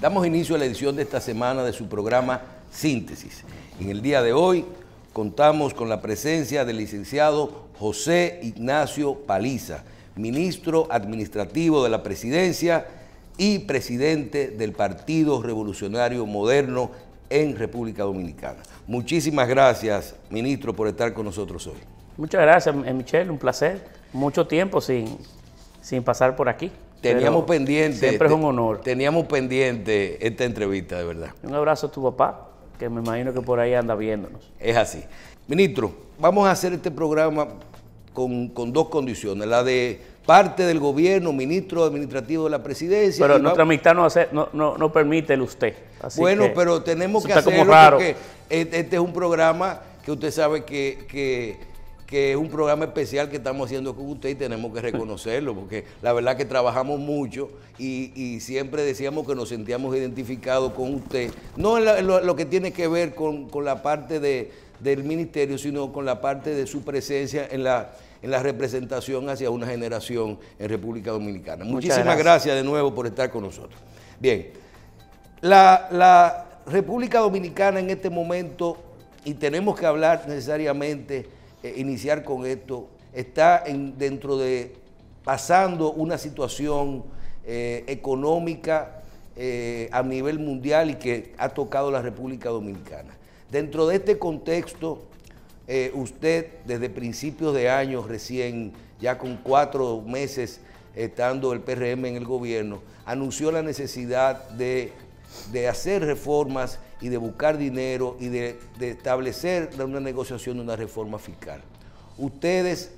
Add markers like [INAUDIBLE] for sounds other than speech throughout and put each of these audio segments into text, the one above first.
Damos inicio a la edición de esta semana de su programa Síntesis. En el día de hoy contamos con la presencia del licenciado José Ignacio Paliza, ministro administrativo de la presidencia y presidente del Partido Revolucionario Moderno en República Dominicana. Muchísimas gracias, ministro, por estar con nosotros hoy. Muchas gracias, eh, Michelle, un placer. Mucho tiempo sin, sin pasar por aquí. Teníamos pendiente. Siempre es un honor. Teníamos pendiente esta entrevista, de verdad. Un abrazo a tu papá, que me imagino que por ahí anda viéndonos. Es así. Ministro, vamos a hacer este programa con, dos condiciones. La de parte del gobierno, ministro administrativo de la presidencia. Pero nuestra amistad no, hace, no, permite el usted. bueno, pero tenemos que hacerlo porque e, este es un programa que usted sabe que, que que es un programa especial que estamos haciendo con usted y tenemos que reconocerlo, porque la verdad que trabajamos mucho y, siempre decíamos que nos sentíamos identificados con usted, no en lo, que tiene que ver con, la parte de, del ministerio, sino con la parte de su presencia en la, en la representación hacia una generación en República Dominicana. Muchísimas gracias. de nuevo por estar con nosotros. Bien, la, la República Dominicana en este momento, y tenemos que hablar necesariamente eh, iniciar con esto, está en, dentro de, pasando una situación eh, económica eh, a nivel mundial y que ha tocado la República Dominicana. Dentro de este contexto, usted desde principios de año recién, ya con cuatro meses estando el PRM en el gobierno, anunció la necesidad de de hacer reformas y de buscar dinero y de, establecer una negociación de una reforma fiscal. Ustedes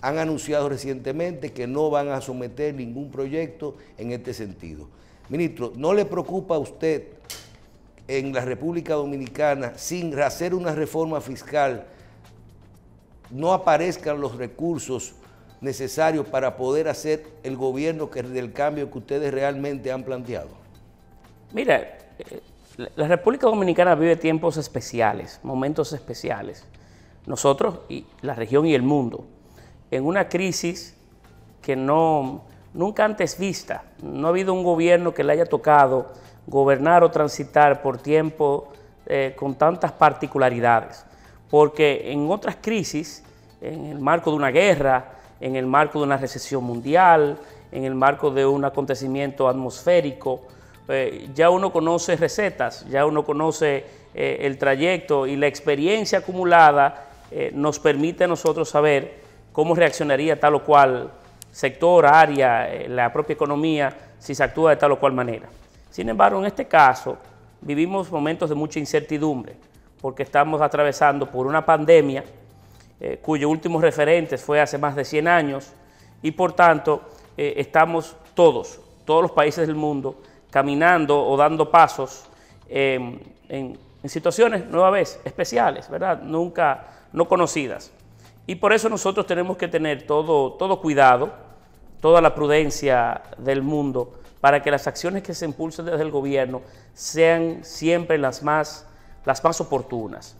han anunciado recientemente que no van a someter ningún proyecto en este sentido. Ministro, ¿no le preocupa a usted en la República Dominicana, sin hacer una reforma fiscal, no aparezcan los recursos necesarios para poder hacer el gobierno que, del cambio que ustedes realmente han planteado? Mira, eh, la República Dominicana vive tiempos especiales, momentos especiales. Nosotros y la región y el mundo, en una crisis que no nunca antes vista. No ha habido un gobierno que le haya tocado gobernar o transitar por tiempo eh, con tantas particularidades. Porque en otras crisis, en el marco de una guerra, en el marco de una recesión mundial, en el marco de un acontecimiento atmosférico, eh, ya uno conoce recetas, ya uno conoce eh, el trayecto y la experiencia acumulada eh, nos permite a nosotros saber cómo reaccionaría tal o cual sector, área, la propia economía, si se actúa de tal o cual manera. Sin embargo, en este caso, vivimos momentos de mucha incertidumbre, porque estamos atravesando por una pandemia cuyo último referente fue hace más de 100 años, y por tanto, estamos todos, todos los países del mundo, caminando o dando pasos eh, en, situaciones, nueva vez, especiales, ¿verdad? Nunca, no conocidas. Y por eso nosotros tenemos que tener todo, todo cuidado, toda la prudencia del mundo para que las acciones que se impulsen desde el gobierno sean siempre las más, las más oportunas.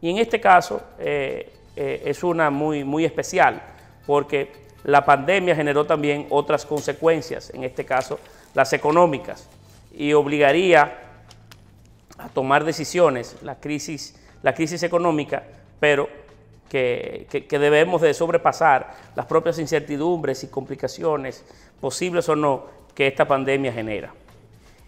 Y en este caso eh, eh, es una muy, muy especial, porque la pandemia generó también otras consecuencias, en este caso las económicas, y obligaría a tomar decisiones la crisis, la crisis económica, pero que, debemos de sobrepasar las propias incertidumbres y complicaciones, posibles o no, que esta pandemia genera.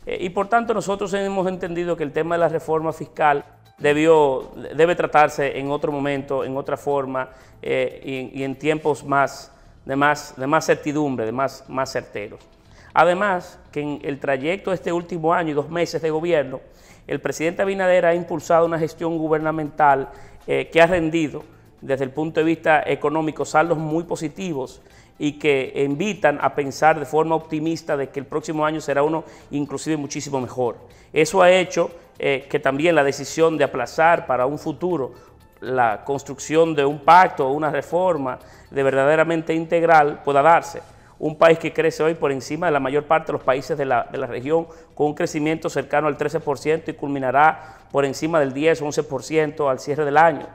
Eh, y por tanto nosotros hemos entendido que el tema de la reforma fiscal debió, debe tratarse en otro momento, en otra forma eh, y, en tiempos más, de, más, de más certidumbre, de más, más certeros. Además, que en el trayecto de este último año y dos meses de gobierno, el presidente Abinader ha impulsado una gestión gubernamental eh, que ha rendido desde el punto de vista económico saldos muy positivos y que invitan a pensar de forma optimista de que el próximo año será uno inclusive muchísimo mejor. Eso ha hecho eh, que también la decisión de aplazar para un futuro la construcción de un pacto o una reforma de verdaderamente integral pueda darse un país que crece hoy por encima de la mayor parte de los países de la, región, con un crecimiento cercano al 13% y culminará por encima del 10 o 11% al cierre del año.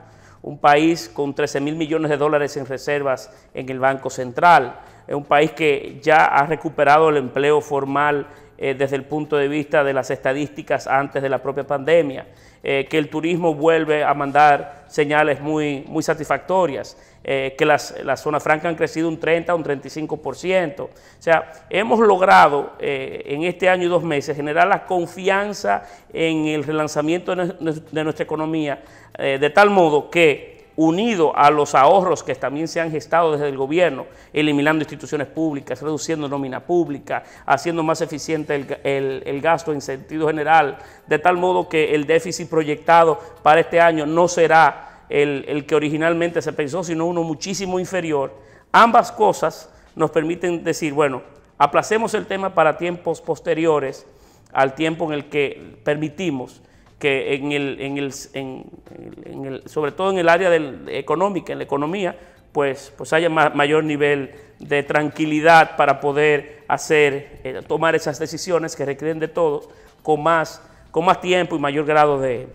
Un país con 13 mil millones de dólares en reservas en el Banco Central. Es un país que ya ha recuperado el empleo formal eh, desde el punto de vista de las estadísticas antes de la propia pandemia, eh, que el turismo vuelve a mandar señales muy, muy satisfactorias, eh, que las, las zonas francas han crecido un 30, un 35%. O sea, hemos logrado en este año y dos meses generar la confianza en el relanzamiento de nuestra economía, de tal modo que unido a los ahorros que también se han gestado desde el gobierno, eliminando instituciones públicas, reduciendo nómina pública, haciendo más eficiente el, gasto en sentido general, de tal modo que el déficit proyectado para este año no será el, el, que originalmente se pensó, sino uno muchísimo inferior. Ambas cosas nos permiten decir, bueno, aplacemos el tema para tiempos posteriores al tiempo en el que permitimos que en el, en el, en, el, sobre todo en el área del, económica, en la economía, pues, pues haya mayor nivel de tranquilidad para poder hacer, eh, tomar esas decisiones que requieren de todo con más, con más tiempo y mayor grado de,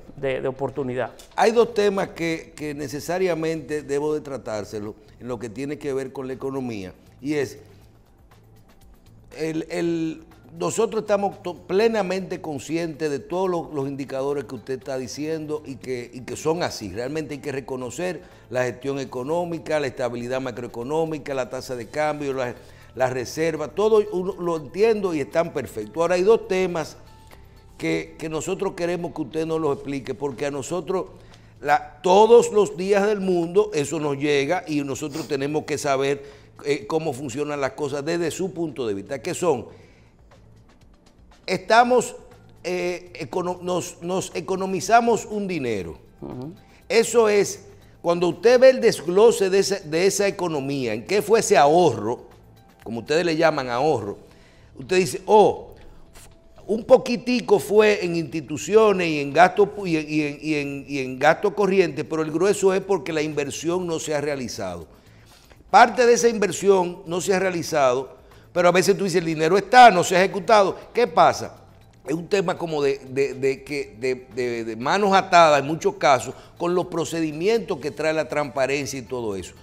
oportunidad. Hay dos temas que, necesariamente debo de tratárselo en lo que tiene que ver con la economía y es el nosotros estamos plenamente conscientes de todos los, indicadores que usted está diciendo y que, son así. Realmente hay que reconocer la gestión económica, la estabilidad macroeconómica, la tasa de cambio, las la reservas, todo lo entiendo y están perfectos. Ahora hay dos temas que, nosotros queremos que usted nos los explique, porque a nosotros todos los días del mundo eso nos llega y nosotros tenemos que saber eh, cómo funcionan las cosas desde su punto de vista, ¿Qué son estamos, eh, nos, economizamos un dinero. Eso es, cuando usted ve el desglose de esa, economía, en qué fue ese ahorro, como ustedes le llaman ahorro, usted dice, oh, un poquitico fue en instituciones y en gasto y en gasto corriente, pero el grueso es porque la inversión no se ha realizado. Parte de esa inversión no se ha realizado pero a veces tú dices, el dinero está, no se ha ejecutado. ¿Qué pasa? Es un tema como de, de, manos atadas en muchos casos con los procedimientos que trae la transparencia y todo eso.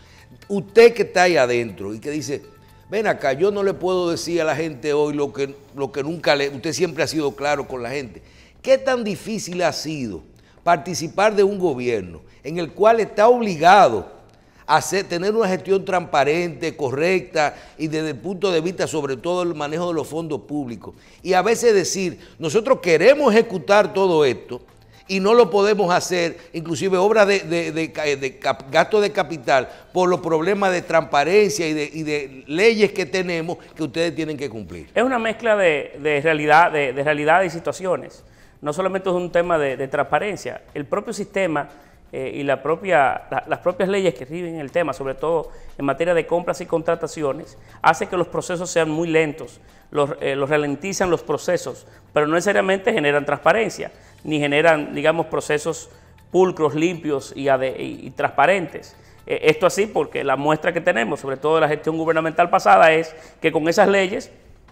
Usted que está ahí adentro y que dice, ven acá, yo no le puedo decir a la gente hoy lo que, lo que nunca le... Usted siempre ha sido claro con la gente. ¿Qué tan difícil ha sido participar de un gobierno en el cual está obligado hacer, tener una gestión transparente, correcta y desde el punto de vista sobre todo el manejo de los fondos públicos. Y a veces decir, nosotros queremos ejecutar todo esto y no lo podemos hacer, inclusive obras de, de, gasto de capital, por los problemas de transparencia y, de, leyes que tenemos que ustedes tienen que cumplir. Es una mezcla de, realidad, de, realidad y situaciones. No solamente es un tema de transparencia, el propio sistema eh, y la propia, las propias leyes que rigen el tema, sobre todo en materia de compras y contrataciones, hace que los procesos sean muy lentos, los, eh, ralentizan los procesos, pero no necesariamente generan transparencia, ni generan, digamos, procesos pulcros, limpios y, transparentes. Eh, esto así porque la muestra que tenemos, sobre todo de la gestión gubernamental pasada, es que con esas leyes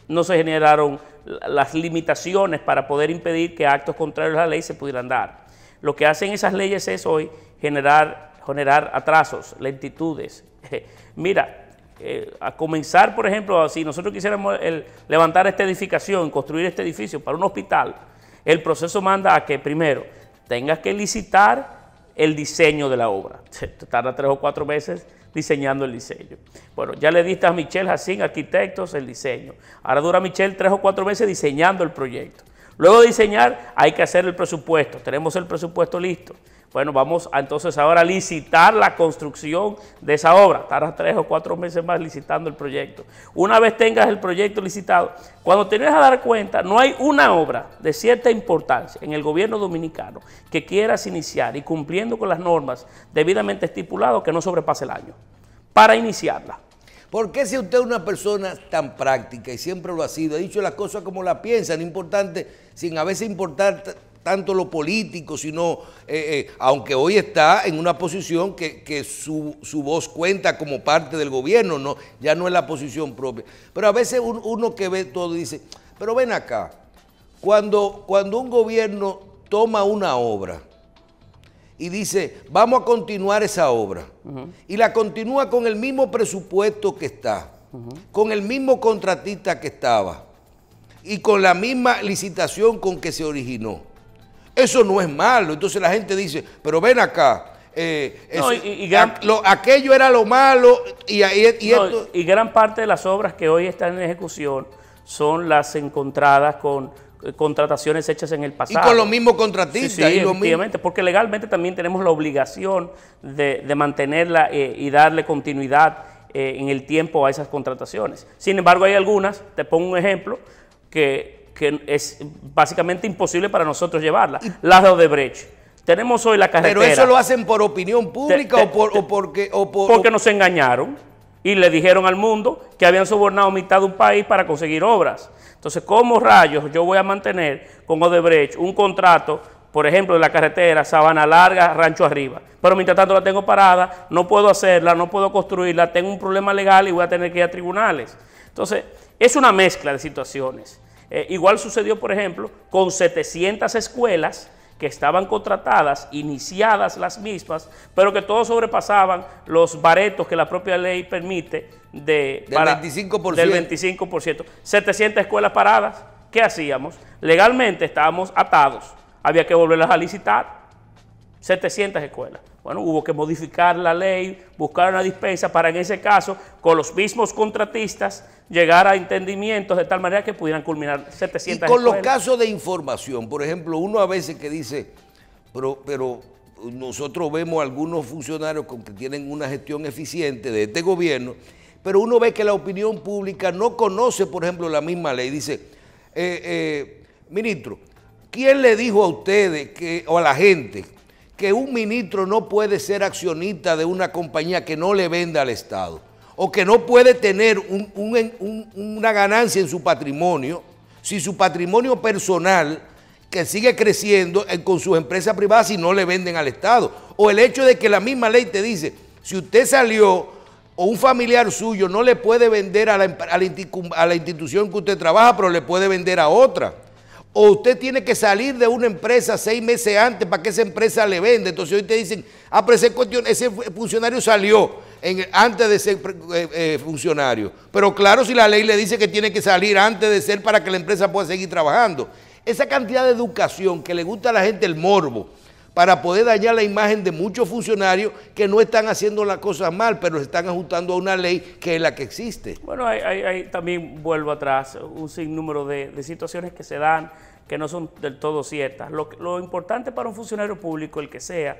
no se generaron las limitaciones para poder impedir que actos contrarios a la ley se pudieran dar. Lo que hacen esas leyes es hoy generar, generar atrasos, lentitudes. [LAUGHS] Mira, eh, a comenzar, por ejemplo, si nosotros quisiéramos levantar esta edificación, construir este edificio para un hospital, el proceso manda a que primero tengas que licitar el diseño de la obra. [LAUGHS] Se tarda tres o cuatro meses diseñando el diseño. Bueno, ya le diste a Michelle Jacín, arquitectos, el diseño. Ahora dura Michelle tres o cuatro meses diseñando el proyecto. Luego de diseñar hay que hacer el presupuesto. Tenemos el presupuesto listo. Bueno, vamos entonces ahora a licitar la construcción de esa obra. Tardas tres o cuatro meses más licitando el proyecto. Una vez tengas el proyecto licitado, cuando te vienes a dar cuenta, no hay una obra de cierta importancia en el gobierno dominicano que quieras iniciar y cumpliendo con las normas debidamente estipuladas que no sobrepase el año para iniciarla. ¿Por qué si usted es una persona tan práctica y siempre lo ha sido, ha dicho las cosas como las piensa, no importante, sin a veces importar tanto lo político, sino, eh, eh, aunque hoy está en una posición que, su, voz cuenta como parte del gobierno, no, ya no es la posición propia. Pero a veces uno que ve todo dice, pero ven acá, cuando, cuando un gobierno toma una obra, y dice, vamos a continuar esa obra. Y la continúa con el mismo presupuesto que está, con el mismo contratista que estaba y con la misma licitación con que se originó. Eso no es malo. Entonces la gente dice, pero ven acá. Eh, y, aquello era lo malo y, y gran parte de las obras que hoy están en ejecución son las encontradas con contrataciones hechas en el pasado. Y con los mismos contratistas. Sí, efectivamente, porque legalmente también tenemos la obligación de, mantenerla eh, y darle continuidad eh, en el tiempo a esas contrataciones. Sin embargo, hay algunas, te pongo un ejemplo, que, es básicamente imposible para nosotros llevarla. Las de Odebrecht. Tenemos hoy la carretera. Pero eso lo hacen por opinión pública o, por, porque... O porque nos engañaron y le dijeron al mundo que habían sobornado mitad de un país para conseguir obras. Entonces, ¿cómo rayos yo voy a mantener con Odebrecht un contrato, por ejemplo, de la carretera Sabana Larga, Rancho Arriba? Pero mientras tanto la tengo parada, no puedo hacerla, no puedo construirla, tengo un problema legal y voy a tener que ir a tribunales. Entonces, es una mezcla de situaciones. Eh, igual sucedió, por ejemplo, con 700 escuelas que estaban contratadas, iniciadas las mismas, pero que todos sobrepasaban los baretos que la propia ley permite de, del, 25%. del 25%. 700 escuelas paradas, ¿qué hacíamos? Legalmente estábamos atados, había que volverlas a licitar, 700 escuelas. Bueno, hubo que modificar la ley, buscar una dispensa para en ese caso, con los mismos contratistas, llegar a entendimientos de tal manera que pudieran culminar 700 Y con los casos de información, por ejemplo, uno a veces que dice, pero, nosotros vemos algunos funcionarios que tienen una gestión eficiente de este gobierno, pero uno ve que la opinión pública no conoce, por ejemplo, la misma ley. Dice, eh, eh, ministro, ¿quién le dijo a ustedes o a la gente que un ministro no puede ser accionista de una compañía que no le venda al Estado? o que no puede tener una ganancia en su patrimonio, si su patrimonio personal que sigue creciendo con sus empresas privadas si no le venden al Estado. O el hecho de que la misma ley te dice, si usted salió o un familiar suyo no le puede vender a la, institución que usted trabaja, pero le puede vender a otra. O usted tiene que salir de una empresa seis meses antes para que esa empresa le venda. Entonces hoy te dicen, ah, pero ese funcionario salió antes de ser eh, eh, funcionario. Pero claro, si la ley le dice que tiene que salir antes de ser para que la empresa pueda seguir trabajando. Esa cantidad de educación que le gusta a la gente el morbo para poder dañar la imagen de muchos funcionarios que no están haciendo las cosas mal, pero se están ajustando a una ley que es la que existe. Bueno, hay, también vuelvo atrás, un sinnúmero de, situaciones que se dan que no son del todo ciertas. Lo, lo importante para un funcionario público, el que sea,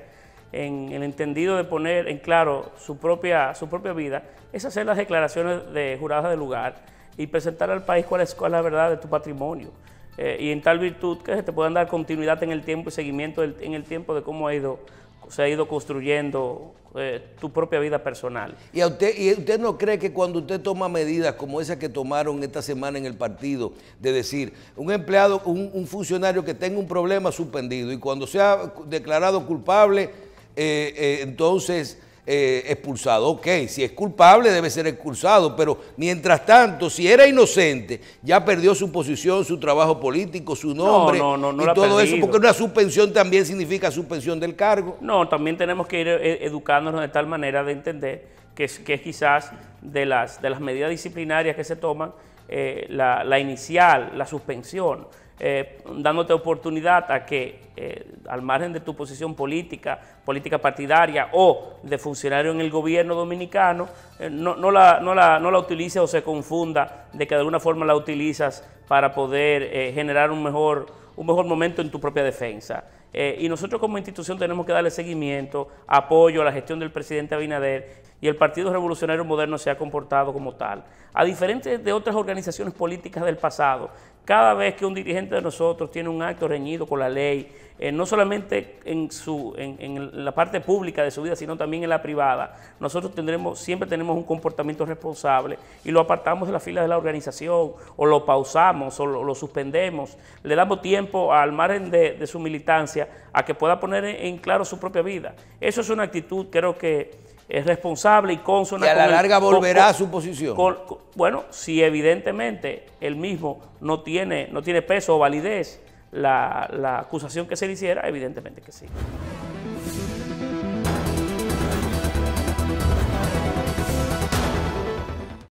en el entendido de poner en claro su propia, su propia vida, es hacer las declaraciones de juradas de lugar y presentar al país cuál es, la verdad de tu patrimonio. Eh, y en tal virtud que se te puedan dar continuidad en el tiempo y seguimiento en el tiempo de cómo ha ido, se ha ido construyendo eh, tu propia vida personal. ¿Y, a usted, ¿Y usted no cree que cuando usted toma medidas como esas que tomaron esta semana en el partido, de decir, un empleado, un, un funcionario que tenga un problema suspendido y cuando sea declarado culpable, eh, eh, entonces eh, expulsado. Ok, si es culpable debe ser expulsado, pero mientras tanto, si era inocente, ya perdió su posición, su trabajo político, su nombre no, y todo eso, porque una suspensión también significa suspensión del cargo. No, también tenemos que ir educándonos de tal manera de entender que, es, quizás de las, de las medidas disciplinarias que se toman la inicial, la suspensión eh, dándote oportunidad a que, eh, al margen de tu posición política, política partidaria o de funcionario en el gobierno dominicano, eh, no, la, utilices o se confunda de que de alguna forma la utilizas para poder generar un mejor, un mejor momento en tu propia defensa. y nosotros como institución tenemos que darle seguimiento, apoyo a la gestión del presidente Abinader y el Partido Revolucionario Moderno se ha comportado como tal. A diferencia de otras organizaciones políticas del pasado, cada vez que un dirigente de nosotros tiene un acto reñido con la ley, eh, no solamente en, su, en, la parte pública de su vida, sino también en la privada, nosotros tendremos, siempre tenemos un comportamiento responsable y lo apartamos de la fila de la organización, o lo pausamos, o lo, suspendemos, le damos tiempo al margen de, de, su militancia a que pueda poner en, en claro su propia vida. Eso es una actitud, creo que es responsable y consona. Y a la larga volverá a su posición. bueno, si evidentemente él mismo no tiene, no tiene peso o validez la, la acusación que se le hiciera, evidentemente que sí.